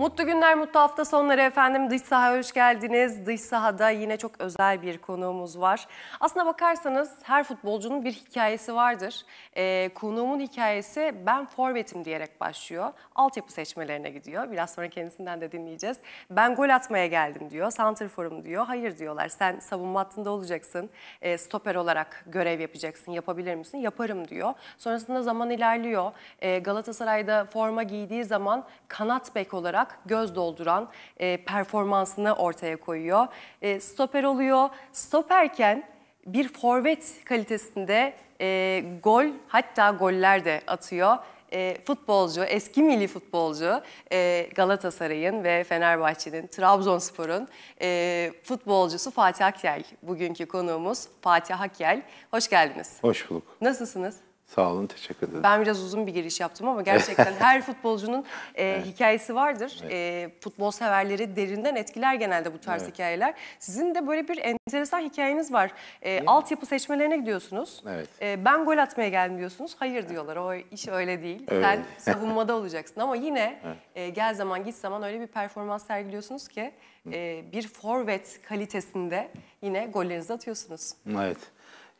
Mutlu günler, mutlu hafta sonları efendim. Dış sahaya hoş geldiniz. Dış sahada yine çok özel bir konuğumuz var. Aslına bakarsanız her futbolcunun bir hikayesi vardır. Ee, konuğumun hikayesi ben forvetim diyerek başlıyor. Altyapı seçmelerine gidiyor. Biraz sonra kendisinden de dinleyeceğiz. Ben gol atmaya geldim diyor. Santrforum diyor. Hayır diyorlar. Sen savunma hattında olacaksın. E, stoper olarak görev yapacaksın. Yapabilir misin? Yaparım diyor. Sonrasında zaman ilerliyor. E, Galatasaray'da forma giydiği zaman kanat bek olarak olarak göz dolduran e, performansını ortaya koyuyor. E, stoper oluyor. Stoperken bir forvet kalitesinde e, gol hatta goller de atıyor e, futbolcu, eski milli futbolcu e, Galatasaray'ın ve Fenerbahçe'nin, Trabzonspor'un e, futbolcusu Fatih Akyel. Bugünkü konuğumuz Fatih Akyel. Hoş geldiniz. Hoş bulduk. Nasılsınız? Sağ olun, teşekkür ederim. Ben biraz uzun bir giriş yaptım ama gerçekten her futbolcunun e, evet. hikayesi vardır. Evet. E, futbol severleri derinden etkiler genelde bu tarz evet. hikayeler. Sizin de böyle bir enteresan hikayeniz var. E, altyapı seçmelerine gidiyorsunuz. Evet. E, ben gol atmaya geldim diyorsunuz. Hayır diyorlar, o iş öyle değil. Öyle. Sen savunmada olacaksın ama yine evet. e, gel zaman git zaman öyle bir performans sergiliyorsunuz ki e, bir forvet kalitesinde yine gollerinizi atıyorsunuz. Evet.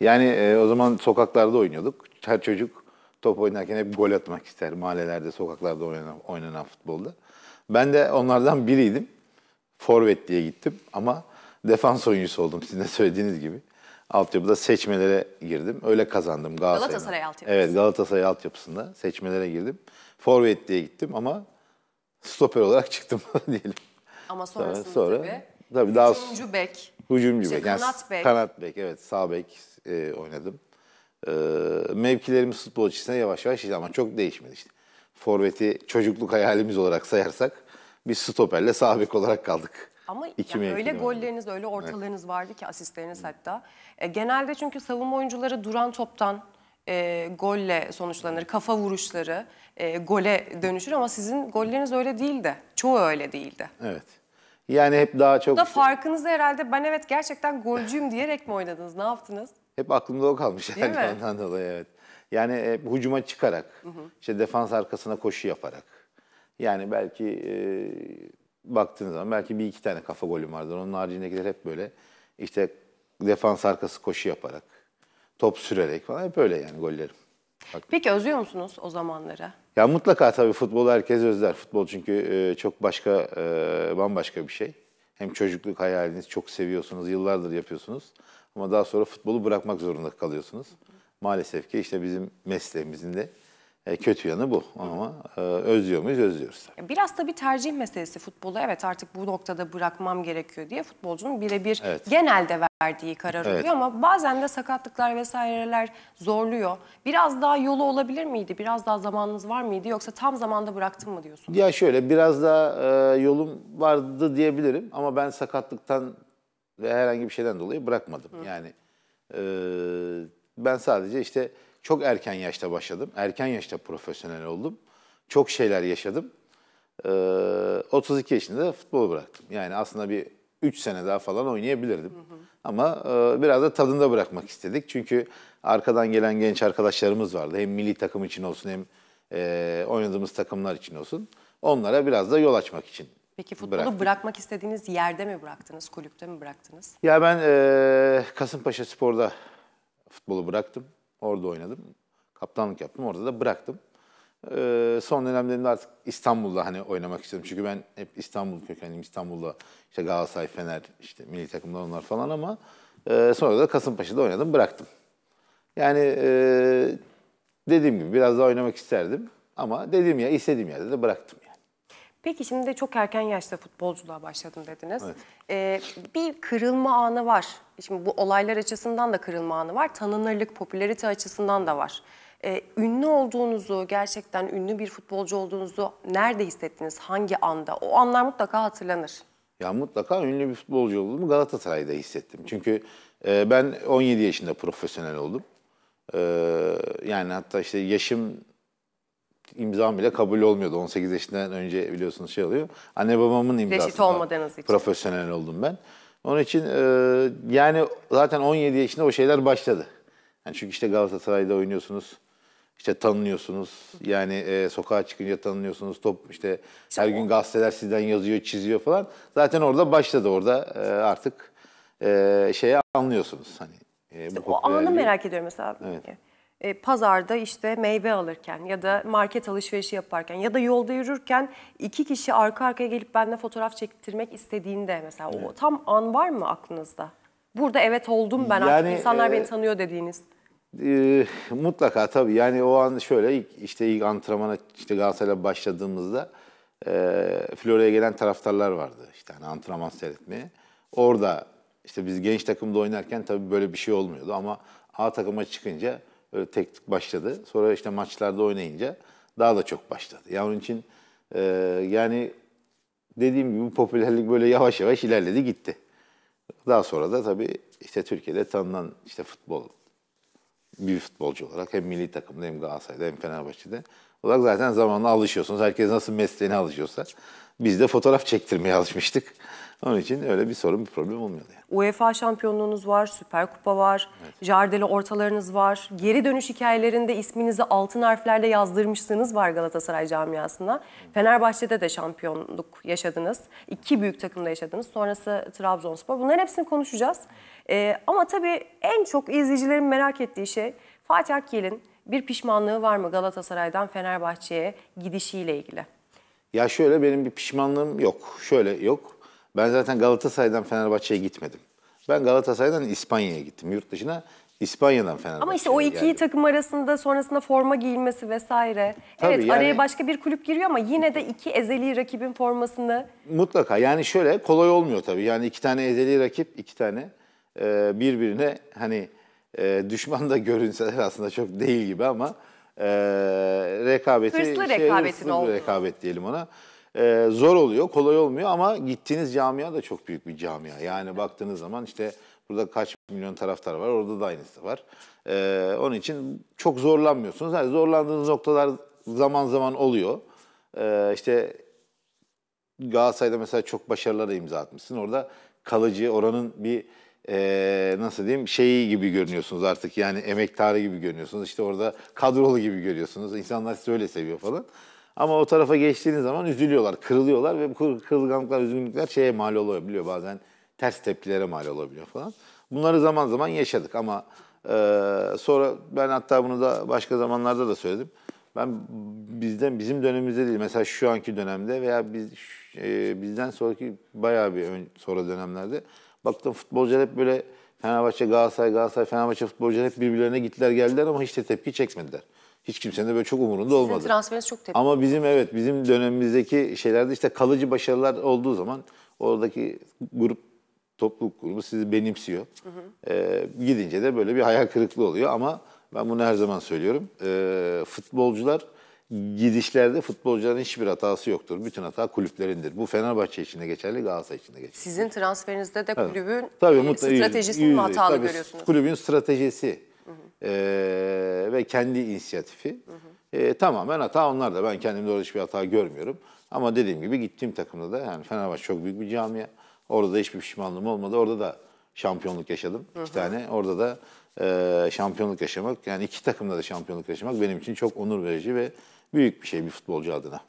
Yani e, o zaman sokaklarda oynuyorduk. Her çocuk top oynarken hep gol atmak ister mahallelerde, sokaklarda oynanan, oynanan futbolda. Ben de onlardan biriydim. Forvet diye gittim ama defans oyuncusu oldum sizin de söylediğiniz gibi. Altyapıda seçmelere girdim. Öyle kazandım Galatasaray Galatasaray altyapısı. Evet Galatasaray altyapısında seçmelere girdim. Forvet diye gittim ama stoper olarak çıktım diyelim. Ama sonrasında sonra, sonra, tabii. Tabii daha hücumcu bek. Hücumcu işte bek. Yani kanat bek. Kanat bek evet sağ bek, e, oynadım. E, mevkilerimiz futbol açısından yavaş yavaş işte ama çok değişmedi işte. Forvet'i çocukluk hayalimiz olarak sayarsak biz stoperle sağ bek olarak kaldık. Ama yani öyle golleriniz, öyle ortalarınız evet. vardı ki asistleriniz hatta. E, genelde çünkü savunma oyuncuları duran toptan e, golle sonuçlanır. Kafa vuruşları e, gole dönüşür ama sizin golleriniz öyle değildi. Çoğu öyle değildi. Evet. Yani hep daha çok... Bu da farkınızı herhalde ben evet gerçekten golcüyüm diyerek mi oynadınız? Ne yaptınız? Hep aklımda o kalmış yani herhalde mi? ondan dolayı evet. Yani hep hücuma çıkarak, hı hı. işte defans arkasına koşu yaparak. Yani belki e, baktığınız zaman belki bir iki tane kafa golüm vardır. Onun haricindekiler hep böyle işte defans arkası koşu yaparak, top sürerek falan hep öyle yani gollerim. Bak. Peki özlüyor musunuz o zamanları? Ya mutlaka tabii futbolu herkes özler. Futbol çünkü e, çok başka, e, bambaşka bir şey. Hem çocukluk hayaliniz, çok seviyorsunuz, yıllardır yapıyorsunuz. Ama daha sonra futbolu bırakmak zorunda kalıyorsunuz. Maalesef ki işte bizim mesleğimizin de e, kötü yanı bu ama e, özlüyor muyuz özlüyoruz. Biraz tabii tercih meselesi futbolu evet artık bu noktada bırakmam gerekiyor diye futbolcunun birebir evet. genelde verdiği karar evet. oluyor ama bazen de sakatlıklar vesaireler zorluyor. Biraz daha yolu olabilir miydi? Biraz daha zamanınız var mıydı yoksa tam zamanda bıraktın mı diyorsun? Ya şöyle biraz daha e, yolum vardı diyebilirim ama ben sakatlıktan ve herhangi bir şeyden dolayı bırakmadım. Hı. Yani e, ben sadece işte çok erken yaşta başladım. Erken yaşta profesyonel oldum. Çok şeyler yaşadım. E, 32 yaşında futbolu bıraktım. Yani aslında bir 3 sene daha falan oynayabilirdim. Hı hı. Ama e, biraz da tadında bırakmak istedik. Çünkü arkadan gelen genç arkadaşlarımız vardı. Hem milli takım için olsun hem e, oynadığımız takımlar için olsun. Onlara biraz da yol açmak için Peki futbolu bıraktık. bırakmak istediğiniz yerde mi bıraktınız, kulüpte mi bıraktınız? Ya ben e, Kasımpaşa Spor'da futbolu bıraktım. Orada oynadım. Kaptanlık yaptım. Orada da bıraktım. E, son dönemlerinde artık İstanbul'da hani oynamak istedim. Çünkü ben hep İstanbul kökenliyim. İstanbul'da işte Galatasaray, Fener, işte milli takımlar onlar falan ama e, sonra da Kasımpaşa'da oynadım, bıraktım. Yani e, dediğim gibi biraz daha oynamak isterdim. Ama dediğim ya istediğim yerde de bıraktım. Ya. Peki şimdi de çok erken yaşta futbolculuğa başladım dediniz. Evet. Ee, bir kırılma anı var. Şimdi bu olaylar açısından da kırılma anı var. Tanınırlık, popülarite açısından da var. Ee, ünlü olduğunuzu, gerçekten ünlü bir futbolcu olduğunuzu nerede hissettiniz? Hangi anda? O anlar mutlaka hatırlanır. Ya mutlaka ünlü bir futbolcu olduğumu Galatasaray'da hissettim. Çünkü e, ben 17 yaşında profesyonel oldum. E, yani hatta işte yaşım imzam bile kabul olmuyordu. 18 yaşından önce biliyorsunuz şey oluyor. Anne babamın imzası. imzasında profesyonel oldum ben. Onun için e, yani zaten 17 yaşında o şeyler başladı. Yani çünkü işte Galatasaray'da oynuyorsunuz. İşte tanınıyorsunuz. Yani e, sokağa çıkınca tanınıyorsunuz. Top işte her gün gazeteler sizden yazıyor, çiziyor falan. Zaten orada başladı orada e, artık e, şeye anlıyorsunuz hani. E, bu o anı merak ediyorum mesela. Evet. E, pazarda işte meyve alırken ya da market alışverişi yaparken ya da yolda yürürken iki kişi arka arkaya gelip benimle fotoğraf çektirmek istediğinde mesela evet. o tam an var mı aklınızda? Burada evet oldum ben yani, artık insanlar e, beni tanıyor dediğiniz. E, mutlaka tabii yani o an şöyle işte ilk antrenmana işte Galatasaray'la başladığımızda e, Florya'ya gelen taraftarlar vardı işte hani antrenman seyretmeye. Orada işte biz genç takımda oynarken tabii böyle bir şey olmuyordu ama A takıma çıkınca Böyle tek tek başladı. Sonra işte maçlarda oynayınca daha da çok başladı. Yani onun için e, yani dediğim gibi bu popülerlik böyle yavaş yavaş ilerledi gitti. Daha sonra da tabii işte Türkiye'de tanınan işte futbol bir futbolcu olarak hem milli takımda hem Galatasaray'da hem Fenerbahçe'de olarak zaten zamanla alışıyorsunuz. Herkes nasıl mesleğine alışıyorsa biz de fotoğraf çektirmeye alışmıştık. Onun için öyle bir sorun, bir problem olmuyordu. Yani. UEFA şampiyonluğunuz var, Süper Kupa var, evet. Jardeli ortalarınız var. Geri dönüş hikayelerinde isminizi altın harflerle yazdırmışsınız var Galatasaray camiasına. Fenerbahçe'de de şampiyonluk yaşadınız. İki büyük takımda yaşadınız. Sonrası Trabzonspor. Bunların hepsini konuşacağız. Ee, ama tabii en çok izleyicilerin merak ettiği şey Fatih Akgel'in bir pişmanlığı var mı Galatasaray'dan Fenerbahçe'ye gidişiyle ilgili? Ya şöyle benim bir pişmanlığım yok. Şöyle yok. Ben zaten Galatasaray'dan Fenerbahçe'ye gitmedim. Ben Galatasaray'dan İspanya'ya gittim. Yurt dışına İspanya'dan Fenerbahçe. Ama işte o iki yani. takım arasında sonrasında forma giyilmesi vesaire. Tabii evet yani, araya başka bir kulüp giriyor ama yine de iki ezeli rakibin formasını. Mutlaka yani şöyle kolay olmuyor tabii. Yani iki tane ezeli rakip iki tane e, birbirine hani e, düşman da görünseler aslında çok değil gibi ama e, rekabeti... Hırslı şey, rekabetin hırslı olduğu. rekabet diyelim ona. E, zor oluyor, kolay olmuyor ama gittiğiniz camia da çok büyük bir camia. Yani baktığınız zaman işte burada kaç milyon taraftar var, orada da aynısı var. E, onun için çok zorlanmıyorsunuz. Yani zorlandığınız noktalar zaman zaman oluyor. E, işte Galatasaray'da mesela çok başarılara imza atmışsın. Orada kalıcı, oranın bir e, nasıl diyeyim şeyi gibi görünüyorsunuz artık yani emektarı gibi görünüyorsunuz. İşte orada kadrolu gibi görüyorsunuz. İnsanlar sizi öyle seviyor falan. Ama o tarafa geçtiğiniz zaman üzülüyorlar, kırılıyorlar ve bu kırılganlıklar, üzgünlükler şeye mal olabiliyor. Bazen ters tepkilere mal olabiliyor falan. Bunları zaman zaman yaşadık ama e, sonra ben hatta bunu da başka zamanlarda da söyledim. Ben bizden bizim dönemimizde değil mesela şu anki dönemde veya biz e, bizden sonraki bayağı bir ön, sonra dönemlerde Baktım futbolcular hep böyle Fenerbahçe, Galatasaray, Galatasaray, Fenerbahçe futbolcular hep birbirlerine gittiler geldiler ama hiç de tepki çekmediler. Hiç kimsenin de böyle çok umurunda olmadı. Sizin transferiniz çok tepki. Ama bizim evet bizim dönemimizdeki şeylerde işte kalıcı başarılar olduğu zaman oradaki grup topluluk grubu sizi benimsiyor. Hı hı. Ee, gidince de böyle bir hayal kırıklığı oluyor ama ben bunu her zaman söylüyorum. Ee, futbolcular gidişlerde futbolcuların hiçbir hatası yoktur. Bütün hata kulüplerindir. Bu Fenerbahçe için de geçerli, Galatasaray için de geçerli. Sizin transferinizde de kulübün evet. tabii, e, stratejisini yüzde, hatalı tabii, görüyorsunuz? Kulübün stratejisi hı hı. E, ve kendi inisiyatifi. Hı hı. E, tamamen hata onlar da. Ben kendimde orada hiçbir hata görmüyorum. Ama dediğim gibi gittiğim takımda da yani Fenerbahçe çok büyük bir camia. Orada da hiçbir pişmanlığım olmadı. Orada da şampiyonluk yaşadım. Hı hı. İki tane. Orada da e, şampiyonluk yaşamak yani iki takımda da şampiyonluk yaşamak benim için çok onur verici ve büyük bir şey bir futbolcu adına.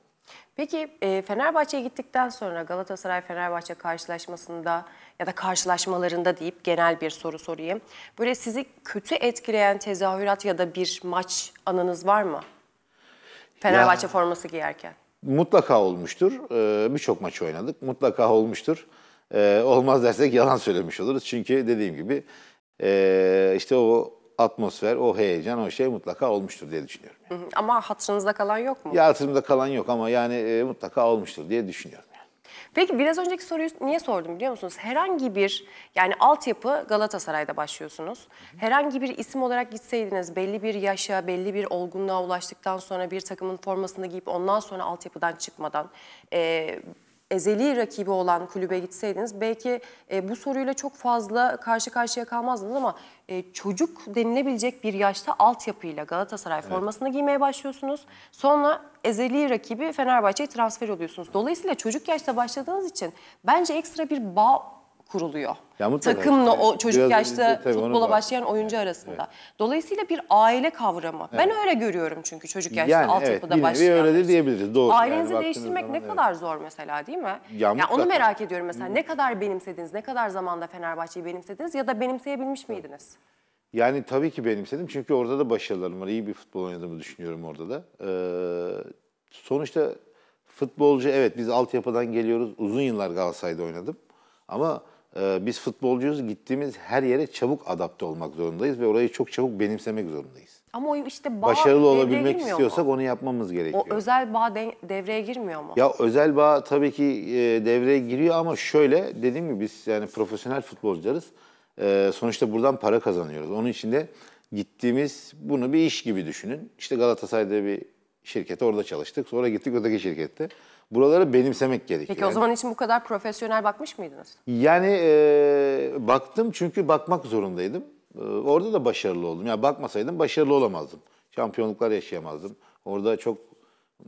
Peki e, Fenerbahçe'ye gittikten sonra Galatasaray-Fenerbahçe karşılaşmasında ya da karşılaşmalarında deyip genel bir soru sorayım. Böyle sizi kötü etkileyen tezahürat ya da bir maç anınız var mı? Fenerbahçe ya, forması giyerken. Mutlaka olmuştur. Ee, Birçok maç oynadık. Mutlaka olmuştur. E, olmaz dersek yalan söylemiş oluruz. Çünkü dediğim gibi e, işte o atmosfer, o heyecan, o şey mutlaka olmuştur diye düşünüyorum. Yani. Ama hatırınızda kalan yok mu? Ya hatırımda kalan yok ama yani e, mutlaka olmuştur diye düşünüyorum. Peki biraz önceki soruyu niye sordum biliyor musunuz? Herhangi bir yani altyapı Galatasaray'da başlıyorsunuz. Herhangi bir isim olarak gitseydiniz belli bir yaşa, belli bir olgunluğa ulaştıktan sonra bir takımın formasını giyip ondan sonra altyapıdan çıkmadan e, ezeli rakibi olan kulübe gitseydiniz belki e, bu soruyla çok fazla karşı karşıya kalmazdınız ama e, çocuk denilebilecek bir yaşta altyapıyla Galatasaray evet. formasını giymeye başlıyorsunuz. Sonra ezeli rakibi Fenerbahçe'ye transfer oluyorsunuz. Dolayısıyla çocuk yaşta başladığınız için bence ekstra bir bağ kuruluyor. Ya Takımla o çocuk Biraz yaşta önce, futbola başlayan oyuncu arasında. Evet. Dolayısıyla bir aile kavramı. Evet. Ben öyle görüyorum çünkü çocuk yaşta yani, altyapıda evet, başlayan. Yani öyle diyebiliriz. Doğru. Ailenizi yani, değiştirmek zaman, ne evet. kadar zor mesela değil mi? Ya, yani onu merak ediyorum mesela. Ne kadar benimsediniz? Ne kadar zamanda Fenerbahçe'yi benimsediniz? Ya da benimseyebilmiş miydiniz? Yani tabii ki benimsedim. Çünkü orada da başarılarım var. İyi bir futbol oynadığımı düşünüyorum orada da. Ee, sonuçta futbolcu evet biz altyapıdan geliyoruz. Uzun yıllar Galatasaray'da oynadım. Ama ee, biz futbolcuyuz gittiğimiz her yere çabuk adapte olmak zorundayız ve orayı çok çabuk benimsemek zorundayız. Ama o işte bağ Başarılı olabilmek istiyorsak mu? onu yapmamız gerekiyor. O özel bağ de devreye girmiyor mu? Ya özel bağ tabii ki e, devreye giriyor ama şöyle dediğim gibi biz yani profesyonel futbolcularız. E, sonuçta buradan para kazanıyoruz. Onun için de gittiğimiz bunu bir iş gibi düşünün. İşte Galatasaray'da bir şirkete orada çalıştık. Sonra gittik öteki şirkette. Buraları benimsemek gerekiyor. Peki o zaman için bu kadar profesyonel bakmış mıydınız? Yani e, baktım çünkü bakmak zorundaydım. E, orada da başarılı oldum. Yani bakmasaydım başarılı olamazdım. Şampiyonluklar yaşayamazdım. Orada çok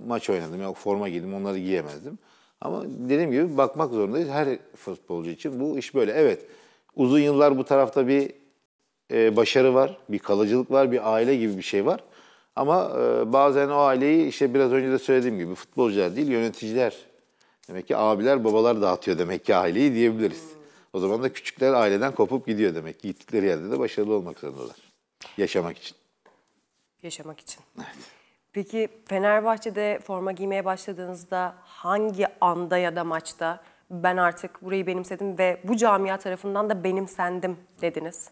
maç oynadım. yok forma giydim onları giyemezdim. Ama dediğim gibi bakmak zorundayız. Her futbolcu için bu iş böyle. Evet uzun yıllar bu tarafta bir e, başarı var, bir kalıcılık var, bir aile gibi bir şey var. Ama e, bazen o aileyi işte biraz önce de söylediğim gibi futbolcular değil yöneticiler. Demek ki abiler babalar dağıtıyor demek ki aileyi diyebiliriz. O zaman da küçükler aileden kopup gidiyor demek ki. Gittikleri yerde de başarılı olmak zorundalar. Yaşamak için. Yaşamak için. Evet. Peki Fenerbahçe'de forma giymeye başladığınızda hangi anda ya da maçta ben artık burayı benimsedim ve bu camia tarafından da benimsendim dediniz?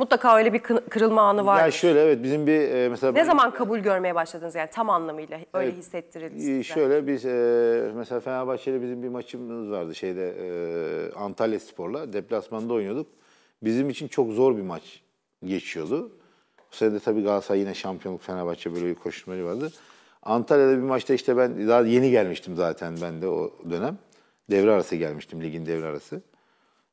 Mutlaka öyle bir kırılma anı var. Ya şöyle evet bizim bir e, mesela... Ne zaman kabul görmeye başladınız yani tam anlamıyla öyle evet, hissettirildi e, size? Şöyle biz e, mesela Fenerbahçe'yle bizim bir maçımız vardı şeyde Antalya Spor'la deplasmanda oynuyorduk. Bizim için çok zor bir maç geçiyordu. Bu sene de tabii Galatasaray yine şampiyonluk Fenerbahçe böyle bir koşturmacı vardı. Antalya'da bir maçta işte ben daha yeni gelmiştim zaten ben de o dönem. Devre arası gelmiştim ligin devre arası.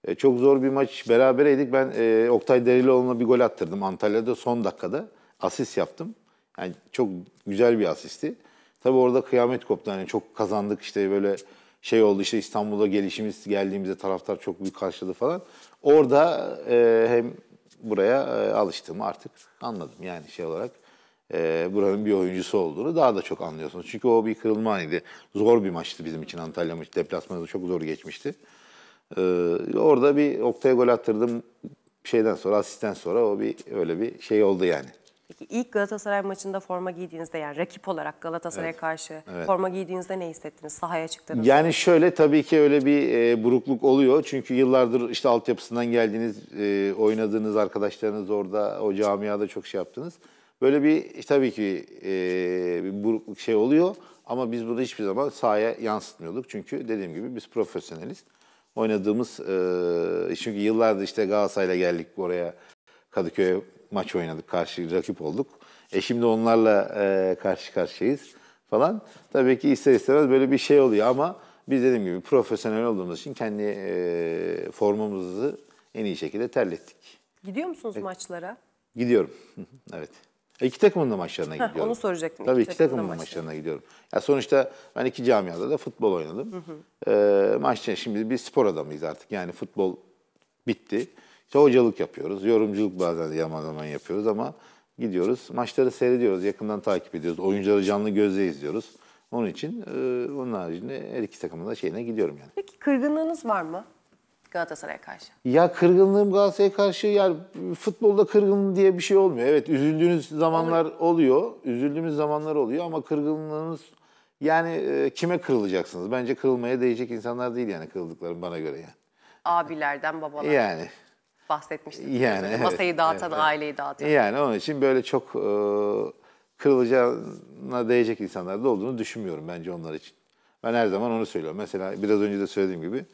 E, çok zor bir maç berabereydik. Ben e, Oktay Derelioğlu'na bir gol attırdım Antalya'da son dakikada. Asist yaptım. Yani çok güzel bir asisti. Tabii orada kıyamet koptu. Yani çok kazandık işte böyle şey oldu işte İstanbul'a gelişimiz geldiğimizde taraftar çok büyük karşıladı falan. Orada e, hem buraya e, alıştığımı artık anladım yani şey olarak. E, buranın bir oyuncusu olduğunu daha da çok anlıyorsunuz. Çünkü o bir kırılma anıydı. Zor bir maçtı bizim için Antalya maçı. Deplasmanı çok zor geçmişti. Ee, orada bir Oktay'a gol attırdım. Şeyden sonra, asisten sonra o bir öyle bir şey oldu yani. Peki ilk Galatasaray maçında forma giydiğinizde yani rakip olarak Galatasaray'a evet. karşı evet. forma giydiğinizde ne hissettiniz? Sahaya çıktığınızda. Yani şöyle tabii ki öyle bir e, burukluk oluyor. Çünkü yıllardır işte altyapısından geldiğiniz, e, oynadığınız arkadaşlarınız orada, o camiada çok şey yaptınız. Böyle bir tabii ki e, bir burukluk şey oluyor. Ama biz burada hiçbir zaman sahaya yansıtmıyorduk. Çünkü dediğim gibi biz profesyoneliz oynadığımız, e, çünkü yıllardır işte Galatasaray'la geldik oraya Kadıköy'e maç oynadık, karşı rakip olduk. E şimdi onlarla e, karşı karşıyayız falan. Tabii ki ister istemez böyle bir şey oluyor ama biz dediğim gibi profesyonel olduğumuz için kendi e, formumuzu en iyi şekilde terlettik. Gidiyor musunuz evet. maçlara? Gidiyorum. evet. E, iki takımın da maçlarına Heh, gidiyorum. Onu soracaktım. Tabii iki, takımın, takımın da maçlarına gidiyorum. Ya sonuçta ben iki camiada da futbol oynadım. Hı hı. E, maçta şimdi bir spor adamıyız artık. Yani futbol bitti. İşte hocalık yapıyoruz. Yorumculuk bazen zaman zaman yapıyoruz ama gidiyoruz. Maçları seyrediyoruz. Yakından takip ediyoruz. Oyuncuları canlı gözle izliyoruz. Onun için e, onun haricinde her iki takımın da şeyine gidiyorum yani. Peki kırgınlığınız var mı? Galatasaray'a karşı? Ya kırgınlığım Galatasaray'a karşı yani futbolda kırgın diye bir şey olmuyor. Evet üzüldüğünüz zamanlar Olur. oluyor. Üzüldüğümüz zamanlar oluyor ama kırgınlığınız yani e, kime kırılacaksınız? Bence kırılmaya değecek insanlar değil yani kırıldıklarım bana göre yani. Abilerden, babalardan. Yani. Bahsetmiştiniz. Yani. Evet, Masayı dağıtan, evet, aileyi dağıtan. Yani onun için böyle çok e, kırılacağına değecek insanlar da olduğunu düşünmüyorum bence onlar için. Ben her zaman onu söylüyorum. Mesela biraz önce de söylediğim gibi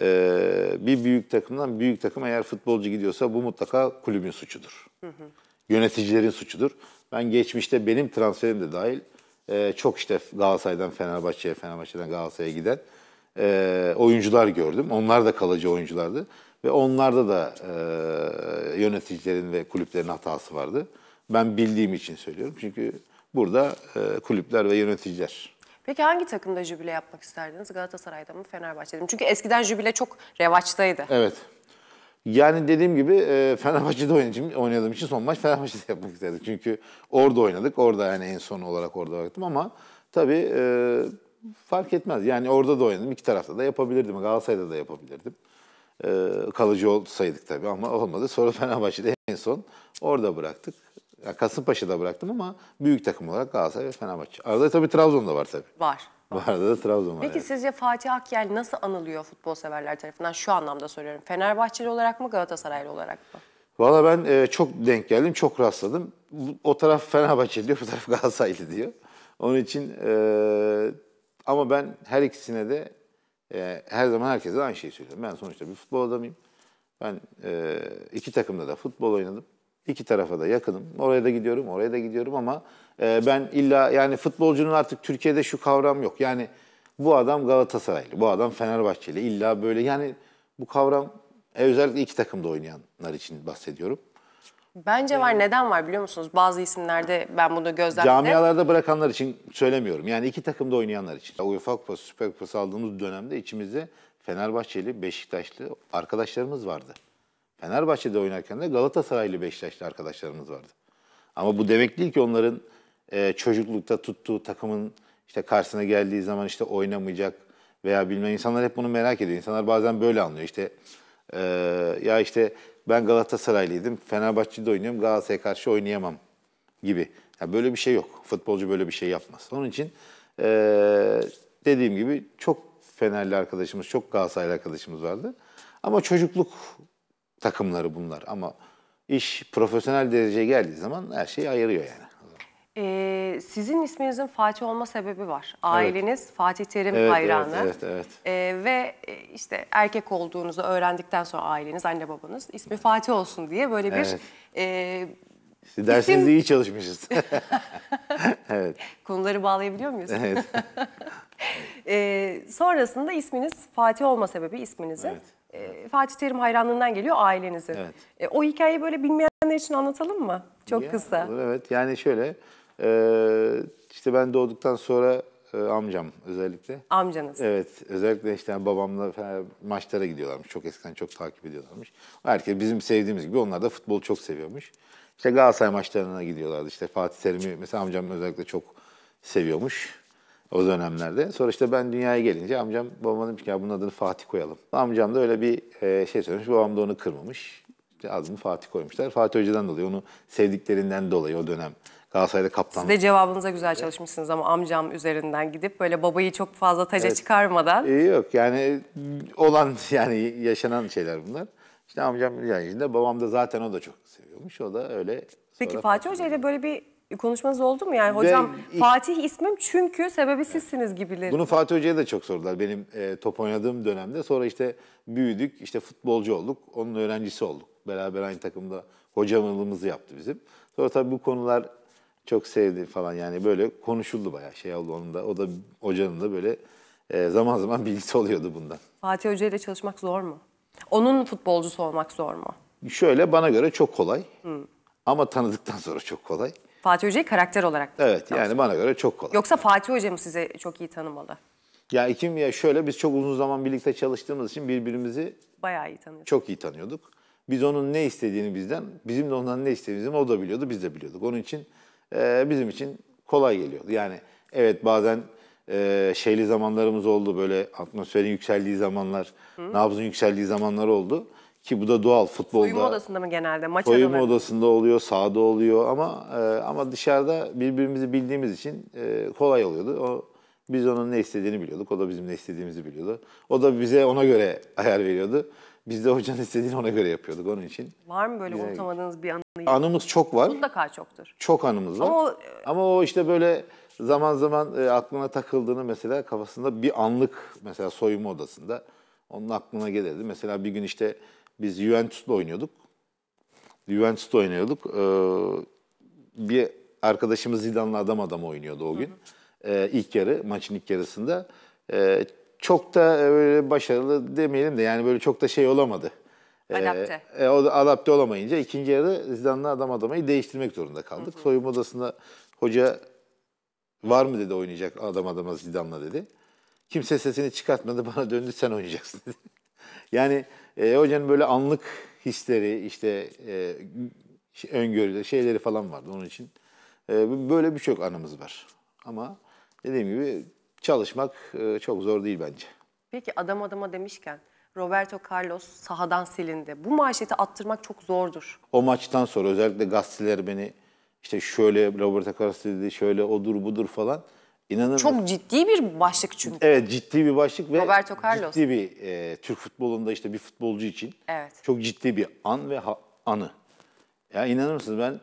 ee, bir büyük takımdan büyük takım eğer futbolcu gidiyorsa bu mutlaka kulübün suçudur. Hı hı. Yöneticilerin suçudur. Ben geçmişte benim transferim de dahil e, çok işte Galatasaray'dan Fenerbahçe'ye, Fenerbahçe'den Galatasaray'a giden e, oyuncular gördüm. Onlar da kalıcı oyunculardı. Ve onlarda da e, yöneticilerin ve kulüplerin hatası vardı. Ben bildiğim için söylüyorum. Çünkü burada e, kulüpler ve yöneticiler Peki hangi takımda jübile yapmak isterdiniz? Galatasaray'da mı, Fenerbahçe'de mi? Çünkü eskiden jübile çok revaçtaydı. Evet. Yani dediğim gibi e, Fenerbahçe'de oynadığım, oynadığım için son maç Fenerbahçe'de yapmak isterdik. Çünkü orada oynadık. Orada yani en son olarak orada baktım ama tabii e, fark etmez. Yani orada da oynadım. iki tarafta da yapabilirdim. Galatasaray'da da yapabilirdim. E, kalıcı olsaydık tabii ama olmadı. Sonra Fenerbahçe'de en son orada bıraktık. Ya Kasımpaşa'da bıraktım ama büyük takım olarak Galatasaray ve Fenerbahçe. Arada tabii Trabzon'da var tabii. Var. arada da Trabzon var. Peki yani. sizce Fatih Akyel nasıl anılıyor futbol severler tarafından? Şu anlamda söylüyorum. Fenerbahçeli olarak mı Galatasaraylı olarak mı? Valla ben e, çok denk geldim, çok rastladım. O taraf Fenerbahçeli diyor, bu taraf Galatasaraylı diyor. Onun için e, ama ben her ikisine de e, her zaman herkese aynı şeyi söylüyorum. Ben sonuçta bir futbol adamıyım. Ben e, iki takımda da futbol oynadım. İki tarafa da yakınım. Oraya da gidiyorum, oraya da gidiyorum ama e, ben illa yani futbolcunun artık Türkiye'de şu kavram yok. Yani bu adam Galatasaraylı, bu adam Fenerbahçeli. İlla böyle yani bu kavram e, özellikle iki takımda oynayanlar için bahsediyorum. Bence var. Neden var biliyor musunuz? Bazı isimlerde ben bunu gözlemledim. Camialarda bırakanlar için söylemiyorum. Yani iki takımda oynayanlar için. UEFA Kupası, Süper Kupası aldığımız dönemde içimizde Fenerbahçeli, Beşiktaşlı arkadaşlarımız vardı. Fenerbahçe'de oynarken de Galatasaraylı Beşiktaşlı arkadaşlarımız vardı. Ama bu demek değil ki onların e, çocuklukta tuttuğu takımın işte karşısına geldiği zaman işte oynamayacak veya bilmem insanlar hep bunu merak ediyor. İnsanlar bazen böyle anlıyor işte e, ya işte ben Galatasaraylıydım Fenerbahçe'de oynuyorum Galatasaray'a karşı oynayamam gibi. Yani böyle bir şey yok. Futbolcu böyle bir şey yapmaz. Onun için e, dediğim gibi çok Fenerli arkadaşımız, çok Galatasaraylı arkadaşımız vardı. Ama çocukluk takımları bunlar ama iş profesyonel dereceye geldiği zaman her şeyi ayırıyor yani. Ee, sizin isminizin Fatih olma sebebi var. Aileniz evet. Fatih Terim evet, hayranı. Evet, evet, evet. Ee, ve e, işte erkek olduğunuzu öğrendikten sonra aileniz, anne babanız ismi Fatih olsun diye böyle bir... Evet. E, işte dersinizde isim... iyi çalışmışız. evet. Konuları bağlayabiliyor muyuz? Evet. ee, sonrasında isminiz Fatih olma sebebi isminizin. Evet. E, Fatih Terim hayranlığından geliyor ailenizi. Evet. E, o hikayeyi böyle bilmeyenler için anlatalım mı? Çok ya, kısa. Olur, evet yani şöyle e, işte ben doğduktan sonra amcam özellikle. Amcanız. Evet özellikle işte babamla falan maçlara gidiyorlarmış. Çok eskiden çok takip ediyorlarmış. Herkes bizim sevdiğimiz gibi onlar da futbol çok seviyormuş. İşte Galatasaray maçlarına gidiyorlardı. İşte Fatih Terim'i mesela amcam özellikle çok seviyormuş o dönemlerde. Sonra işte ben dünyaya gelince amcam babama demiş ki ya bunun adını Fatih koyalım. Amcam da öyle bir e, şey söylemiş. Babam da onu kırmamış. İşte adını Fatih koymuşlar. Fatih Hoca'dan dolayı onu sevdiklerinden dolayı o dönem Galatasaray'da kaptan. Siz de cevabınıza güzel çalışmışsınız ama amcam üzerinden gidip böyle babayı çok fazla taca evet. çıkarmadan. Ee, yok yani olan yani yaşanan şeyler bunlar. İşte amcam yani babam da zaten o da çok seviyormuş. O da öyle. Peki Fatih Hoca ile böyle bir konuşmanız oldu mu? Yani hocam ben, Fatih ismim çünkü sebebi sizsiniz gibileri. Bunu Fatih Hoca'ya da çok sordular benim e, top oynadığım dönemde. Sonra işte büyüdük, işte futbolcu olduk, onun öğrencisi olduk. Beraber aynı takımda hocamlığımızı yaptı bizim. Sonra tabii bu konular çok sevdi falan yani böyle konuşuldu bayağı şey oldu onun da. O da hocanın da böyle e, zaman zaman bilgisi oluyordu bundan. Fatih Hoca ile çalışmak zor mu? Onun futbolcusu olmak zor mu? Şöyle bana göre çok kolay. Hı. Ama tanıdıktan sonra çok kolay. Fatih Hoca'yı karakter olarak. Evet yani sonra. bana göre çok kolay. Yoksa Fatih Hoca mı size çok iyi tanımalı? Ya ikim ya şöyle biz çok uzun zaman birlikte çalıştığımız için birbirimizi bayağı iyi tanıyorduk. Çok iyi tanıyorduk. Biz onun ne istediğini bizden, bizim de ondan ne istediğimizi o da biliyordu, biz de biliyorduk. Onun için e, bizim için kolay geliyordu. Yani evet bazen e, şeyli zamanlarımız oldu böyle atmosferin yükseldiği zamanlar, Hı. nabzın yükseldiği zamanlar oldu. Ki bu da doğal futbolda. Soyunma odasında mı genelde? Maç soyunma odasında oluyor, sahada oluyor ama e, ama dışarıda birbirimizi bildiğimiz için e, kolay oluyordu. O biz onun ne istediğini biliyorduk. O da bizim ne istediğimizi biliyordu. O da bize ona göre ayar veriyordu. Biz de hocanın istediğini ona göre yapıyorduk onun için. Var mı böyle unutamadığınız bir anı? Anımız çok var. Mutlaka çoktur. Çok anımız var. Ama o, Ama o işte böyle zaman zaman e, aklına takıldığını mesela kafasında bir anlık mesela soyunma odasında onun aklına gelirdi. Mesela bir gün işte biz Juventus'ta oynuyorduk. Juventus'ta oynuyorduk. Ee, bir arkadaşımız Zidane'la adam adam oynuyordu o gün. Ee, ilk yarı, maçın ilk yarısında. Ee, çok da e, böyle başarılı demeyelim de yani böyle çok da şey olamadı. Ee, adapte. E, o adapte olamayınca ikinci yarı Zidane'la adam adamayı değiştirmek zorunda kaldık. Hı hı. Soyunma odasında hoca var mı dedi oynayacak adam adama Zidane'la dedi. Kimse sesini çıkartmadı bana döndü sen oynayacaksın dedi. yani e, hocanın böyle anlık hisleri, işte e, öngörüleri, şeyleri falan vardı onun için. E, böyle birçok anımız var. Ama dediğim gibi çalışmak e, çok zor değil bence. Peki adam adama demişken Roberto Carlos sahadan silindi. Bu manşeti attırmak çok zordur. O maçtan sonra özellikle gazeteler beni işte şöyle Roberto Carlos dedi, şöyle odur budur falan. İnanır Çok mı? ciddi bir başlık çünkü. Evet ciddi bir başlık ve Roberto Carlos. ciddi bir e, Türk futbolunda işte bir futbolcu için evet. çok ciddi bir an ve ha, anı. Ya inanır mısınız ben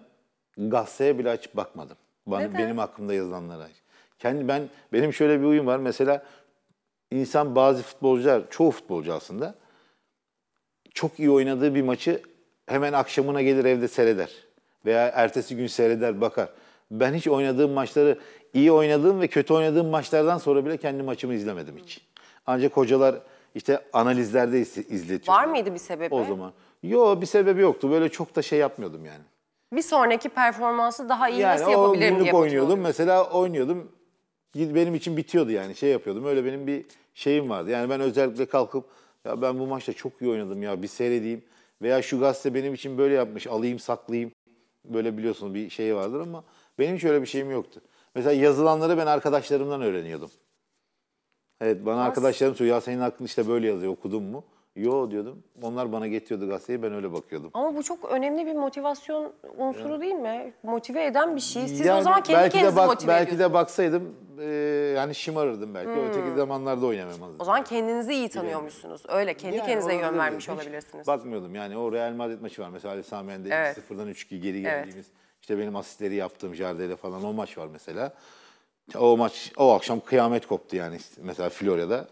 gazeteye bile açıp bakmadım. Bana, Neden? Benim hakkımda yazılanlara. Kendi ben benim şöyle bir uyum var. Mesela insan bazı futbolcular, çoğu futbolcu aslında çok iyi oynadığı bir maçı hemen akşamına gelir evde seyreder veya ertesi gün seyreder bakar. Ben hiç oynadığım maçları iyi oynadığım ve kötü oynadığım maçlardan sonra bile kendi maçımı izlemedim hiç. Ancak hocalar işte analizlerde izletiyor. Var mıydı bir sebebi? O zaman. Yo bir sebebi yoktu. Böyle çok da şey yapmıyordum yani. Bir sonraki performansı daha iyi yani nasıl yapabilirim diye. Yani o günlük oynuyordum. Mesela oynuyordum. Benim için bitiyordu yani şey yapıyordum. Öyle benim bir şeyim vardı. Yani ben özellikle kalkıp ya ben bu maçta çok iyi oynadım ya bir seyredeyim. Veya şu gazete benim için böyle yapmış alayım saklayayım. Böyle biliyorsunuz bir şey vardır ama benim şöyle bir şeyim yoktu. Mesela yazılanları ben arkadaşlarımdan öğreniyordum. Evet bana As- arkadaşlarım soruyor ya senin aklın işte böyle yazıyor okudun mu? Yo diyordum. Onlar bana getiriyordu gazeteyi ben öyle bakıyordum. Ama bu çok önemli bir motivasyon unsuru değil mi? Motive eden bir şey. Siz o zaman kendi belki kendinizi de bak, motive Belki de baksaydım e, yani şımarırdım belki. Hmm. Öteki zamanlarda oynamamazdım. O zaman kendinizi iyi tanıyormuşsunuz. Öyle kendi Yani kendinize yön vermiş olabilirsiniz. Bakmıyordum yani o Real Madrid maçı var. Mesela Ali Sami Yen'de Evet. 0'dan 3-2 geri geldiğimiz. İşte benim asistleri yaptığım Jardel'e falan o maç var mesela. O maç, o akşam kıyamet koptu yani mesela Florya'da.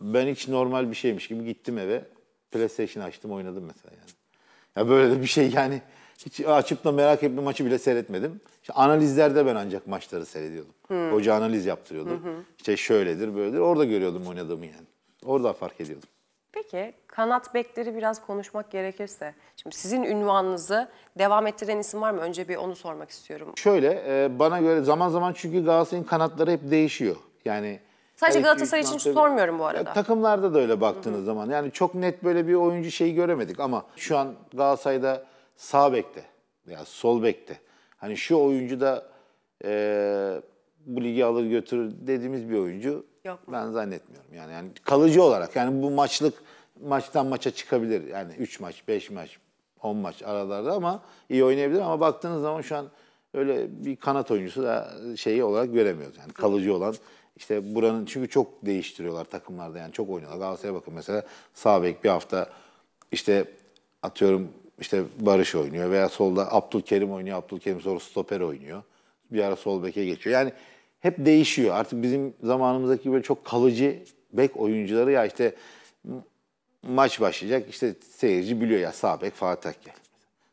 Ben hiç normal bir şeymiş gibi gittim eve. PlayStation açtım oynadım mesela yani. Ya böyle de bir şey yani. Hiç açıp da merak etme maçı bile seyretmedim. İşte analizlerde ben ancak maçları seyrediyordum. Hmm. Hoca analiz yaptırıyordu. Hı İşte şöyledir, böyledir. Orada görüyordum oynadığımı yani. Orada fark ediyordum. Peki kanat bekleri biraz konuşmak gerekirse. Şimdi sizin ünvanınızı devam ettiren isim var mı? Önce bir onu sormak istiyorum. Şöyle e, bana göre zaman zaman çünkü Galatasaray'ın kanatları hep değişiyor. Yani Sadece Galatasaray için tabii. sormuyorum bu arada. Takımlarda da öyle baktığınız Hı-hı. zaman. Yani çok net böyle bir oyuncu şeyi göremedik ama şu an Galatasaray'da sağ bekte veya sol bekte. Hani şu oyuncu da e, bu ligi alır götürür dediğimiz bir oyuncu Yok. Mu? Ben zannetmiyorum. Yani, yani kalıcı olarak yani bu maçlık maçtan maça çıkabilir. Yani 3 maç, 5 maç, 10 maç aralarda ama iyi oynayabilir ama baktığınız zaman şu an öyle bir kanat oyuncusu da şeyi olarak göremiyoruz. Yani kalıcı olan işte buranın çünkü çok değiştiriyorlar takımlarda yani çok oynuyorlar. Galatasaray'a bakın mesela sağ bek bir hafta işte atıyorum işte Barış oynuyor veya solda Abdülkerim oynuyor. Abdülkerim sonra stoper oynuyor. Bir ara sol beke geçiyor. Yani hep değişiyor. Artık bizim zamanımızdaki böyle çok kalıcı bek oyuncuları ya işte maç başlayacak işte seyirci biliyor ya sağ bek Fatih Akgel.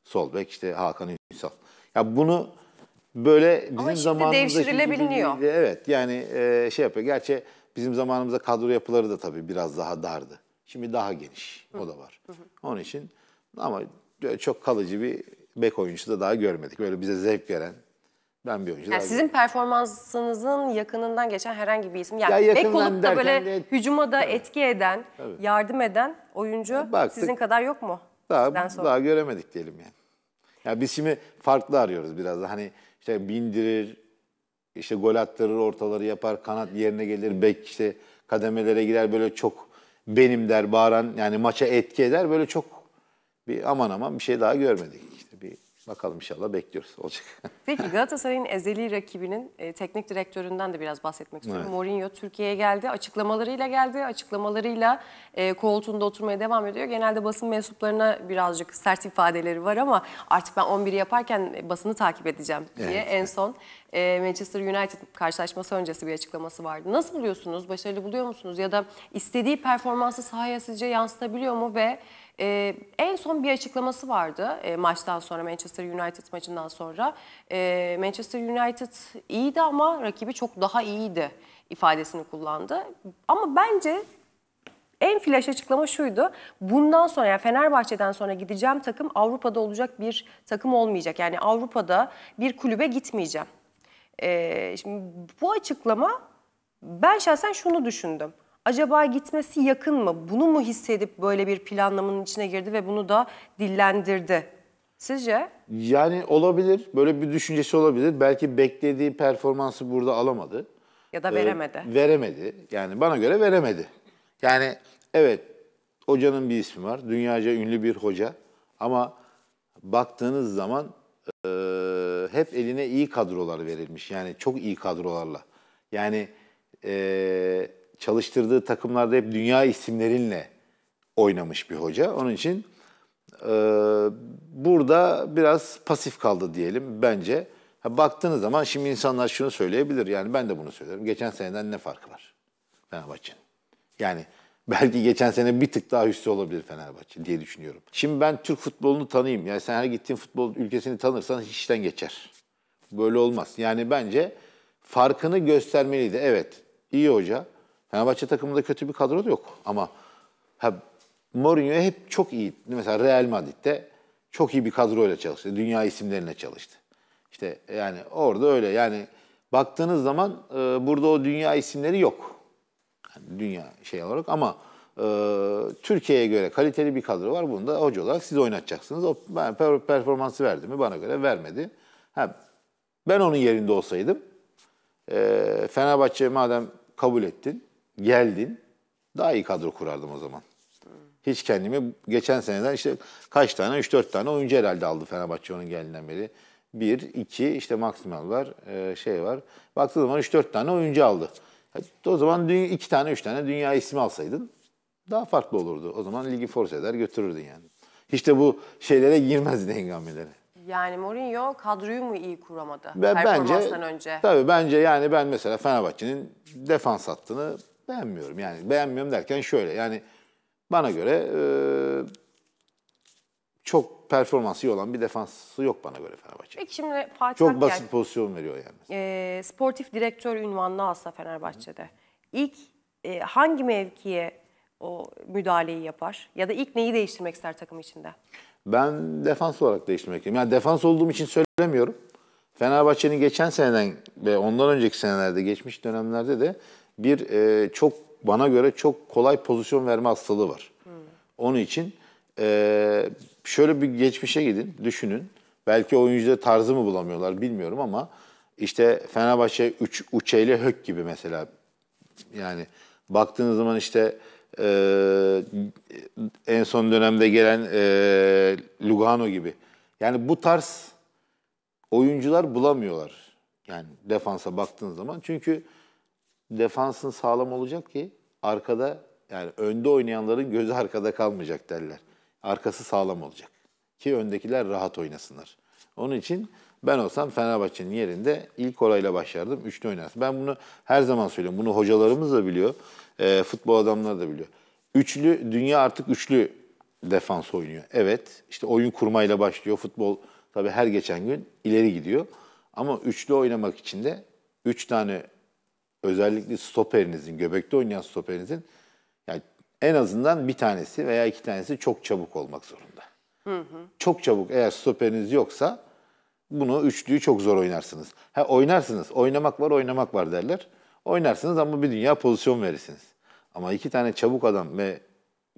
Sol bek işte Hakan Ünsal. Ya bunu böyle bizim Ama zamanımızdaki... devşirilebiliyor. Gibi, evet yani e, şey yapıyor. Gerçi bizim zamanımızda kadro yapıları da tabii biraz daha dardı. Şimdi daha geniş. O da var. Onun için ama çok kalıcı bir bek oyuncusu da daha görmedik. Böyle bize zevk veren, ben bir oyuncu yani Sizin performansınızın yakınından geçen herhangi bir isim. Yani ya bek olup da böyle de... hücuma da evet. etki eden, evet. yardım eden oyuncu baktık, sizin kadar yok mu? Daha, daha göremedik diyelim yani. Ya biz şimdi farklı arıyoruz biraz da. Hani işte bindirir, işte gol attırır, ortaları yapar, kanat yerine gelir, bek işte kademelere girer böyle çok benim der bağıran yani maça etki eder böyle çok bir aman aman bir şey daha görmedik. Bakalım inşallah bekliyoruz. Olacak. Peki Galatasaray'ın ezeli rakibinin e, teknik direktöründen de biraz bahsetmek istiyorum. Evet. Mourinho Türkiye'ye geldi. Açıklamalarıyla geldi. Açıklamalarıyla e, koltuğunda oturmaya devam ediyor. Genelde basın mensuplarına birazcık sert ifadeleri var ama artık ben 11'i yaparken basını takip edeceğim diye evet. en son e, Manchester United karşılaşması öncesi bir açıklaması vardı. Nasıl buluyorsunuz? Başarılı buluyor musunuz? Ya da istediği performansı sahaya sizce yansıtabiliyor mu ve e, en son bir açıklaması vardı e, maçtan sonra Manchester United maçından sonra. E, Manchester United iyiydi ama rakibi çok daha iyiydi ifadesini kullandı. Ama bence en flash açıklama şuydu. Bundan sonra yani Fenerbahçe'den sonra gideceğim takım Avrupa'da olacak bir takım olmayacak. Yani Avrupa'da bir kulübe gitmeyeceğim. Ee, şimdi bu açıklama ben şahsen şunu düşündüm acaba gitmesi yakın mı? Bunu mu hissedip böyle bir planlamanın içine girdi ve bunu da dillendirdi? Sizce? Yani olabilir. Böyle bir düşüncesi olabilir. Belki beklediği performansı burada alamadı. Ya da ee, veremedi. Ee, veremedi. Yani bana göre veremedi. Yani evet hocanın bir ismi var. Dünyaca ünlü bir hoca. Ama baktığınız zaman e, hep eline iyi kadrolar verilmiş. Yani çok iyi kadrolarla. Yani e, çalıştırdığı takımlarda hep dünya isimlerinle oynamış bir hoca. Onun için e, burada biraz pasif kaldı diyelim bence. Ha, baktığınız zaman şimdi insanlar şunu söyleyebilir. Yani ben de bunu söylerim. Geçen seneden ne farkı var Fenerbahçe'nin? Yani belki geçen sene bir tık daha üstü olabilir Fenerbahçe diye düşünüyorum. Şimdi ben Türk futbolunu tanıyayım. Yani sen her gittiğin futbol ülkesini tanırsan işten geçer. Böyle olmaz. Yani bence farkını göstermeliydi. Evet iyi hoca Fenerbahçe takımında kötü bir kadro da yok ama ha, Mourinho hep çok iyi. Mesela Real Madrid'de çok iyi bir kadroyla çalıştı. Dünya isimlerine çalıştı. İşte yani orada öyle. Yani baktığınız zaman e, burada o dünya isimleri yok. Yani dünya şey olarak ama e, Türkiye'ye göre kaliteli bir kadro var. Bunu da hoca olarak siz oynatacaksınız. O ben performansı verdi mi? Bana göre vermedi. Ha, ben onun yerinde olsaydım e, Fenerbahçe madem kabul ettin geldin daha iyi kadro kurardım o zaman. Hiç kendimi geçen seneden işte kaç tane, 3-4 tane oyuncu herhalde aldı Fenerbahçe onun geldiğinden beri. 1, 2 işte maksimal var, e, şey var. Baktığı zaman 3-4 tane oyuncu aldı. O zaman 2 tane, 3 tane dünya ismi alsaydın daha farklı olurdu. O zaman ligi force eder götürürdün yani. Hiç de bu şeylere girmezdi hengamelere. Yani Mourinho kadroyu mu iyi kuramadı? Ben, bence, önce. Tabii bence yani ben mesela Fenerbahçe'nin defans hattını beğenmiyorum. Yani beğenmiyorum derken şöyle yani bana göre e, çok performansı iyi olan bir defansı yok bana göre Fenerbahçe. Peki şimdi Fatih Çok Akyer, basit pozisyon veriyor yani. E, sportif direktör ünvanını alsa Fenerbahçe'de. Hı. İlk e, hangi mevkiye o müdahaleyi yapar? Ya da ilk neyi değiştirmek ister takım içinde? Ben defans olarak değiştirmek istiyorum. Yani defans olduğum için söylemiyorum. Fenerbahçe'nin geçen seneden ve ondan önceki senelerde, geçmiş dönemlerde de bir e, çok bana göre çok kolay pozisyon verme hastalığı var. Hmm. Onun için e, şöyle bir geçmişe gidin, düşünün. Belki oyuncuda tarzı mı bulamıyorlar bilmiyorum ama işte Fenerbahçe üç, Uçeyli Hök gibi mesela. Yani baktığınız zaman işte e, en son dönemde gelen e, Lugano gibi. Yani bu tarz oyuncular bulamıyorlar. Yani defansa baktığınız zaman. Çünkü defansın sağlam olacak ki arkada yani önde oynayanların gözü arkada kalmayacak derler. Arkası sağlam olacak ki öndekiler rahat oynasınlar. Onun için ben olsam Fenerbahçe'nin yerinde ilk orayla başlardım. Üçlü oynarsın. Ben bunu her zaman söylüyorum. Bunu hocalarımız da biliyor. E, futbol adamları da biliyor. Üçlü, dünya artık üçlü defans oynuyor. Evet. işte oyun kurmayla başlıyor. Futbol tabii her geçen gün ileri gidiyor. Ama üçlü oynamak için de üç tane özellikle stoperinizin, göbekte oynayan stoperinizin yani en azından bir tanesi veya iki tanesi çok çabuk olmak zorunda. Hı hı. Çok çabuk eğer stoperiniz yoksa bunu üçlüyü çok zor oynarsınız. Ha oynarsınız. Oynamak var, oynamak var derler. Oynarsınız ama bir dünya pozisyon verirsiniz. Ama iki tane çabuk adam ve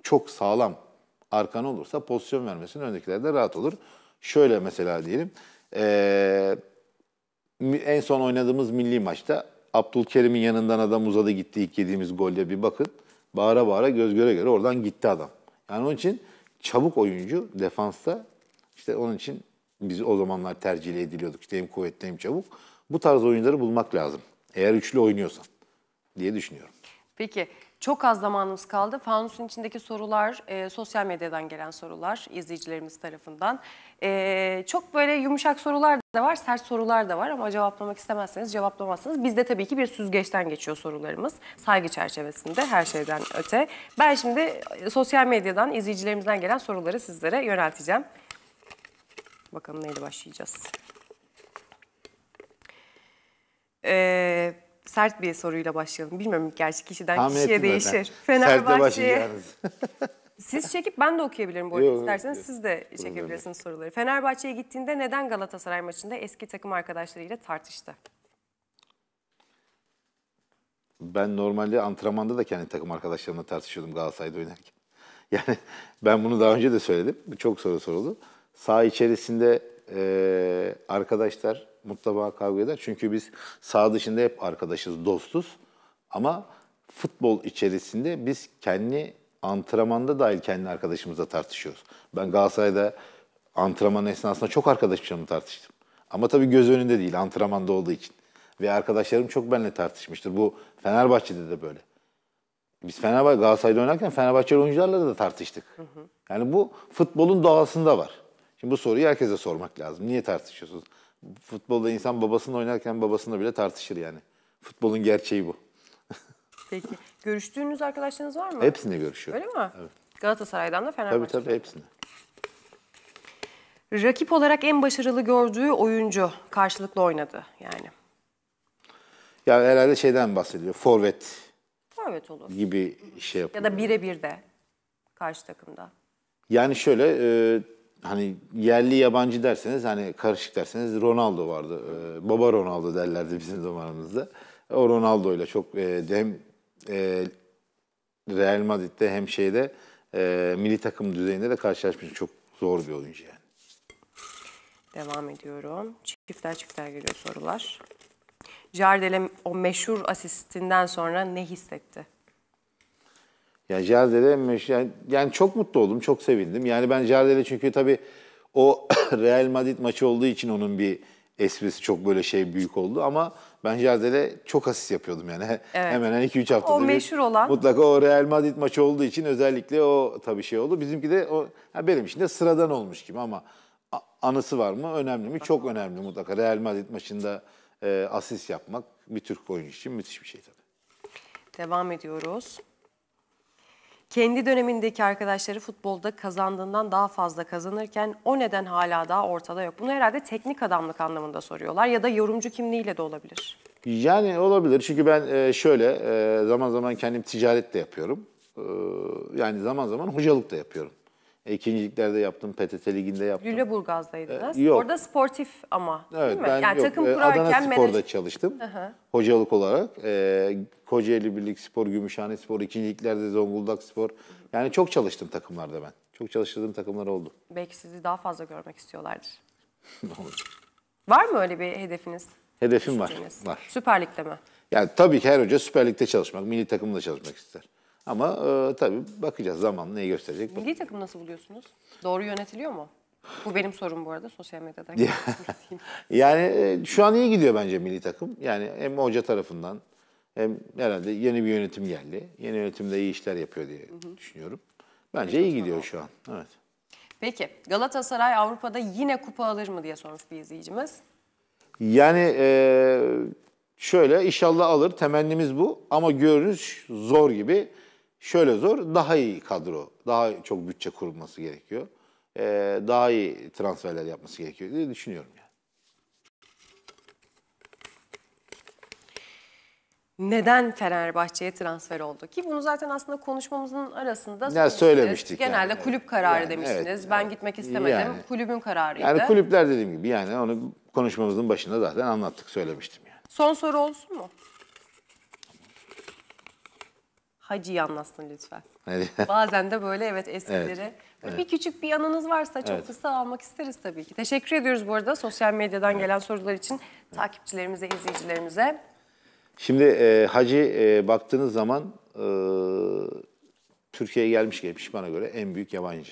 çok sağlam arkan olursa pozisyon vermesin öndekiler de rahat olur. Şöyle mesela diyelim. Ee, en son oynadığımız milli maçta Abdülkerim'in yanından adam uzadı gitti ilk yediğimiz golle bir bakın. Bağıra bağıra göz göre göre oradan gitti adam. Yani onun için çabuk oyuncu defansta işte onun için biz o zamanlar tercih ediliyorduk. İşte hem kuvvetli hem çabuk. Bu tarz oyunları bulmak lazım. Eğer üçlü oynuyorsan diye düşünüyorum. Peki çok az zamanımız kaldı. Fanusun içindeki sorular, e, sosyal medyadan gelen sorular izleyicilerimiz tarafından. E, çok böyle yumuşak sorular da var, sert sorular da var ama cevaplamak istemezseniz cevaplamazsınız. Bizde tabii ki bir süzgeçten geçiyor sorularımız. Saygı çerçevesinde her şeyden öte. Ben şimdi e, sosyal medyadan, izleyicilerimizden gelen soruları sizlere yönelteceğim. Bakalım neyle başlayacağız. Ee, sert bir soruyla başlayalım. Bilmiyorum gerçi kişiden Tahmin kişiye değişir. Fenerbahçe'ye. Siz çekip ben de okuyabilirim bu arada isterseniz siz de çekebilirsiniz soruları. Fenerbahçe'ye gittiğinde neden Galatasaray maçında eski takım arkadaşlarıyla tartıştı? Ben normalde antrenmanda da kendi takım arkadaşlarımla tartışıyordum Galatasaray'da oynarken. Yani ben bunu daha önce de söyledim. Çok soru soruldu. Saha içerisinde e, arkadaşlar mutlaka kavga eder. Çünkü biz sağ dışında hep arkadaşız, dostuz. Ama futbol içerisinde biz kendi antrenmanda dahil kendi arkadaşımızla tartışıyoruz. Ben Galatasaray'da antrenman esnasında çok arkadaşlarımla tartıştım. Ama tabii göz önünde değil, antrenmanda olduğu için. Ve arkadaşlarım çok benimle tartışmıştır. Bu Fenerbahçe'de de böyle. Biz Fenerbahçe Galatasaray'da oynarken Fenerbahçeli oyuncularla da tartıştık. Hı hı. Yani bu futbolun doğasında var. Şimdi bu soruyu herkese sormak lazım. Niye tartışıyorsunuz? Futbolda insan babasını oynarken babasını bile tartışır yani. Futbolun gerçeği bu. Peki. Görüştüğünüz arkadaşlarınız var mı? Hepsini görüşüyor. Öyle mi? Evet. Galatasaray'dan da Fenerbahçe. Tabii tabii hepsini. Rakip olarak en başarılı gördüğü oyuncu karşılıklı oynadı yani. Ya yani herhalde şeyden bahsediyor. Forvet. Forvet olur. Gibi şey yapıyor. Ya da birebir de karşı takımda. Yani şöyle e, hani yerli yabancı derseniz hani karışık derseniz Ronaldo vardı. Ee, baba Ronaldo derlerdi bizim zamanımızda. O Ronaldo ile çok e, hem e, Real Madrid'de hem şeyde e, milli takım düzeyinde de karşılaşmış çok zor bir oyuncu yani. Devam ediyorum. Çiftler çiftler geliyor sorular. Jardel'e o meşhur asistinden sonra ne hissetti? Ya Jardere yani, çok mutlu oldum, çok sevindim. Yani ben Jardere çünkü tabii o Real Madrid maçı olduğu için onun bir esprisi çok böyle şey büyük oldu ama ben Jardel'e çok asist yapıyordum yani. Evet. Hemen hani 2-3 haftada. O meşhur olan. Mutlaka o Real Madrid maçı olduğu için özellikle o tabii şey oldu. Bizimki de o ha benim için de sıradan olmuş gibi ama anısı var mı? Önemli mi? Çok önemli mutlaka. Real Madrid maçında e, asist yapmak bir Türk oyuncu için müthiş bir şey tabii. Devam ediyoruz kendi dönemindeki arkadaşları futbolda kazandığından daha fazla kazanırken o neden hala daha ortada yok? Bunu herhalde teknik adamlık anlamında soruyorlar ya da yorumcu kimliğiyle de olabilir. Yani olabilir çünkü ben e, şöyle e, zaman zaman kendim ticaret de yapıyorum. E, yani zaman zaman hocalık da yapıyorum. İkinciliklerde yaptım, PTT Ligi'nde yaptım. Lüleburgaz'daydınız. Ee, yok. Orada sportif ama evet, değil mi? Ben yani yok. takım ee, kurarken... Adana Spor'da menajer... çalıştım. Hı-hı. Hocalık olarak. Ee, Kocaeli Birlik Spor, Gümüşhane Spor, ikinciliklerde Zonguldak Spor. Yani çok çalıştım takımlarda ben. Çok çalıştığım takımlar oldu. Belki sizi daha fazla görmek istiyorlardır. var mı öyle bir hedefiniz? Hedefim var, var. Süper Lig'de mi? Yani tabii ki her hoca Süper Lig'de çalışmak, milli takımda çalışmak ister. Ama e, tabii bakacağız zaman neyi gösterecek. Milli bakacağız. takım nasıl buluyorsunuz? Doğru yönetiliyor mu? Bu benim sorum bu arada sosyal medyada. yani e, şu an iyi gidiyor bence milli takım. Yani hem hoca tarafından hem herhalde yeni bir yönetim geldi. Yeni yönetimde iyi işler yapıyor diye hı hı. düşünüyorum. Bence Peki, iyi gidiyor şu an. Evet. Peki Galatasaray Avrupa'da yine kupa alır mı diye sormuş bir izleyicimiz. Yani e, şöyle inşallah alır temennimiz bu ama görünüş zor gibi. Şöyle zor, daha iyi kadro, daha çok bütçe kurulması gerekiyor. Ee, daha iyi transferler yapması gerekiyor diye düşünüyorum yani. Neden Fenerbahçe'ye transfer oldu ki? Bunu zaten aslında konuşmamızın arasında ya söylemiştik. Genelde yani. kulüp kararı yani, demiştiniz. Evet, ben evet. gitmek istemedim. Yani, Kulübün kararıydı. Yani kulüpler dediğim gibi yani onu konuşmamızın başında zaten anlattık, söylemiştim yani. Son soru olsun mu? Hacı'yı anlatsın lütfen. Bazen de böyle evet eskileri. Evet. Evet. Bir küçük bir anınız varsa çok evet. kısa almak isteriz tabii ki. Teşekkür ediyoruz bu arada sosyal medyadan evet. gelen sorular için evet. takipçilerimize, izleyicilerimize. Şimdi e, Hacı e, baktığınız zaman e, Türkiye'ye gelmiş geçmiş bana göre en büyük yabancı.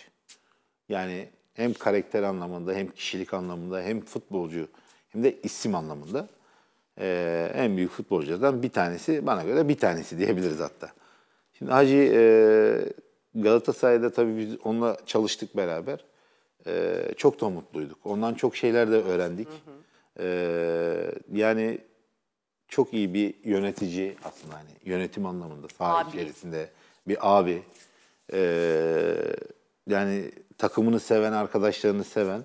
Yani hem karakter anlamında hem kişilik anlamında hem futbolcu hem de isim anlamında e, en büyük futbolculardan bir tanesi bana göre bir tanesi diyebiliriz hatta. Şimdi Hacı e, Galatasaray'da tabii biz onunla çalıştık beraber. E, çok da mutluyduk. Ondan çok şeyler de öğrendik. E, yani çok iyi bir yönetici aslında hani yönetim anlamında saha içerisinde bir abi. E, yani takımını seven, arkadaşlarını seven.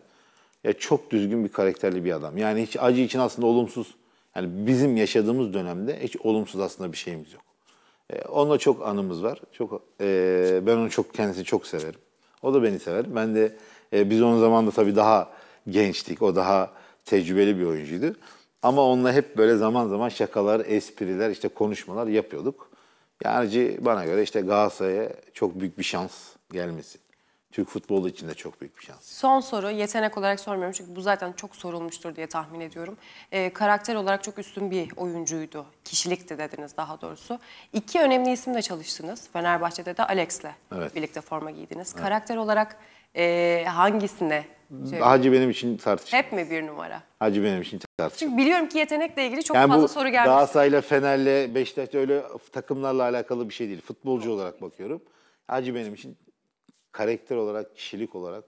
Ya çok düzgün bir karakterli bir adam. Yani hiç acı için aslında olumsuz yani bizim yaşadığımız dönemde hiç olumsuz aslında bir şeyimiz yok. E, onunla çok anımız var. Çok e, ben onu çok kendisi çok severim. O da beni sever. Ben de e, biz onun zamanında tabii daha gençtik. O daha tecrübeli bir oyuncuydu. Ama onunla hep böyle zaman zaman şakalar, espriler, işte konuşmalar yapıyorduk. Yani bana göre işte Galatasaray'a çok büyük bir şans gelmesi. Türk futbolu için de çok büyük bir şans. Son soru yetenek olarak sormuyorum çünkü bu zaten çok sorulmuştur diye tahmin ediyorum. Ee, karakter olarak çok üstün bir oyuncuydu. Kişilikti dediniz daha doğrusu. İki önemli isimle çalıştınız. Fenerbahçe'de de Alex'le evet. birlikte forma giydiniz. Evet. Karakter olarak e, hangisine? Şey, Hacı benim için tartışılır. Hep mi bir numara? Hacı benim için tartışılır. Çünkü biliyorum ki yetenekle ilgili çok yani fazla bu soru gelmiş. Galatasaray'la, Fener'le, Beşiktaş'la öyle takımlarla alakalı bir şey değil. Futbolcu olarak bakıyorum. Hacı benim için karakter olarak, kişilik olarak,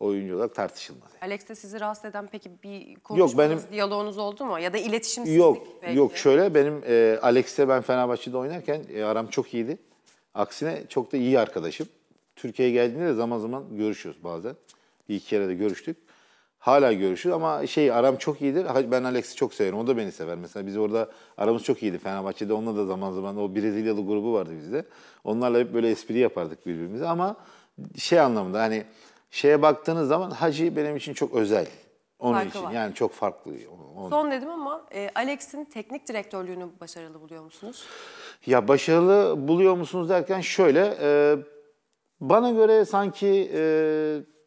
oyuncu olarak tartışılmaz. Yani. Alex'te sizi rahatsız eden peki bir konuşmanız, yok, benim, diyaloğunuz oldu mu? Ya da iletişimsizlik yok, belki? Yok, şöyle benim e, Alex'te ben Fenerbahçe'de oynarken e, aram çok iyiydi. Aksine çok da iyi arkadaşım. Türkiye'ye geldiğinde de zaman zaman görüşüyoruz bazen. Bir iki kere de görüştük. Hala görüşüyoruz ama şey aram çok iyidir. Ben Alex'i çok severim. O da beni sever. Mesela biz orada aramız çok iyiydi Fenerbahçe'de. Onunla da zaman zaman o Brezilyalı grubu vardı bizde. Onlarla hep böyle espri yapardık birbirimize ama şey anlamında hani şeye baktığınız zaman hacı benim için çok özel. Onun Farkı için var. yani çok farklı. Onun. Son dedim ama e, Alex'in teknik direktörlüğünü başarılı buluyor musunuz? Ya başarılı buluyor musunuz derken şöyle e, bana göre sanki e,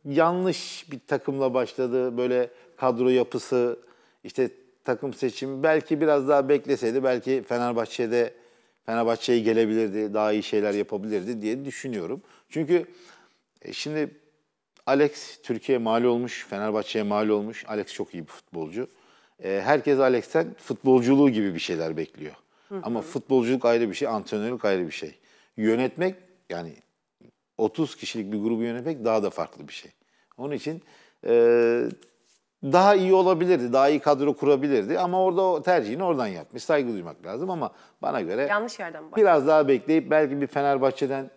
yanlış bir takımla başladı. Böyle kadro yapısı işte takım seçimi belki biraz daha bekleseydi belki Fenerbahçe'de Fenerbahçe'ye gelebilirdi, daha iyi şeyler yapabilirdi diye düşünüyorum. Çünkü e şimdi Alex Türkiye'ye mal olmuş, Fenerbahçe'ye mal olmuş. Alex çok iyi bir futbolcu. E, herkes Alex'ten futbolculuğu gibi bir şeyler bekliyor. Hı hı. Ama futbolculuk ayrı bir şey, antrenörlük ayrı bir şey. Yönetmek yani 30 kişilik bir grubu yönetmek daha da farklı bir şey. Onun için e, daha iyi olabilirdi, daha iyi kadro kurabilirdi ama orada o tercihini oradan yapmış. Saygı duymak lazım ama bana göre Yanlış yerden biraz daha bekleyip belki bir Fenerbahçe'den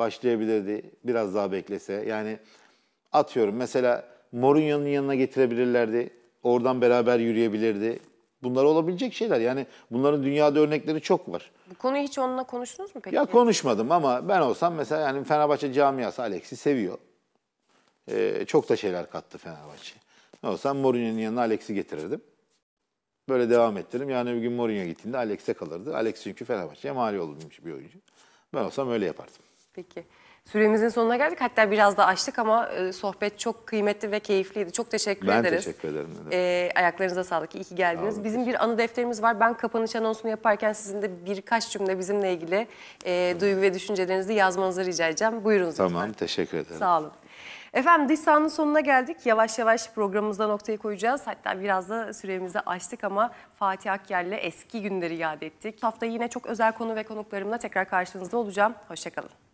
başlayabilirdi biraz daha beklese. Yani atıyorum mesela Mourinho'nun yanına getirebilirlerdi. Oradan beraber yürüyebilirdi. Bunlar olabilecek şeyler. Yani bunların dünyada örnekleri çok var. Bu konuyu hiç onunla konuştunuz mu peki? Ya konuşmadım ama ben olsam mesela yani Fenerbahçe camiası Alex'i seviyor. Ee, çok da şeyler kattı Fenerbahçe. Ne olsam Mourinho'nun yanına Alex'i getirirdim. Böyle devam ettirdim. Yani bir gün Mourinho gittiğinde Alex'e kalırdı. Alex çünkü Fenerbahçe'ye mali olmuş bir oyuncu. Ben olsam öyle yapardım. Peki. Süremizin sonuna geldik. Hatta biraz da açtık ama e, sohbet çok kıymetli ve keyifliydi. Çok teşekkür ben ederiz. Ben teşekkür ederim. E, ayaklarınıza sağlık. İyi ki geldiniz. olun, Bizim bir anı defterimiz var. Ben kapanış anonsunu yaparken sizin de birkaç cümle bizimle ilgili e, duygu ve düşüncelerinizi yazmanızı rica edeceğim. Buyurunuz tamam, lütfen. Tamam. Teşekkür ederim. Sağ olun. Efendim dış sahanın sonuna geldik. Yavaş yavaş programımızda noktayı koyacağız. Hatta biraz da süremizi açtık ama Fatih Akyer'le eski günleri yad ettik. Haftayı yine çok özel konu ve konuklarımla tekrar karşınızda olacağım. Hoşçakalın.